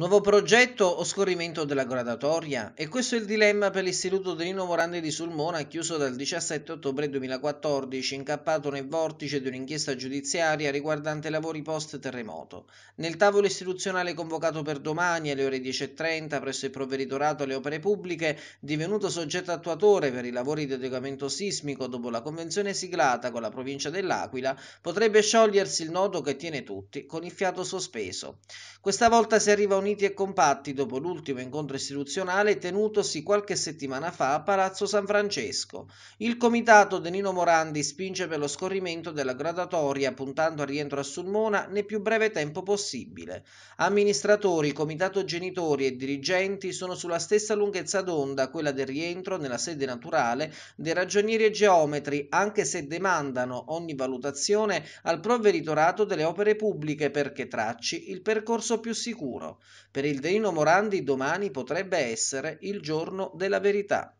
Nuovo progetto o scorrimento della gradatoria? E questo è il dilemma per l'istituto Delino Morandi di Sulmona, chiuso dal 17 ottobre 2014, incappato nel vortice di un'inchiesta giudiziaria riguardante lavori post-terremoto. Nel tavolo istituzionale convocato per domani alle ore 10.30 presso il Provveditorato alle Opere Pubbliche, divenuto soggetto attuatore per i lavori di adeguamento sismico dopo la convenzione siglata con la provincia dell'Aquila, potrebbe sciogliersi il nodo che tiene tutti con il fiato sospeso. Questa volta si arriva a un uniti e compatti dopo l'ultimo incontro istituzionale tenutosi qualche settimana fa a Palazzo San Francesco. Il comitato De Nino Morandi spinge per lo scorrimento della gradatoria puntando al rientro a Sulmona nel più breve tempo possibile. Amministratori, comitato genitori e dirigenti sono sulla stessa lunghezza d'onda, quella del rientro nella sede naturale dei ragionieri e geometri, anche se demandano ogni valutazione al provveditorato delle opere pubbliche perché tracci il percorso più sicuro. Per il Deino Morandi domani potrebbe essere il giorno della verità.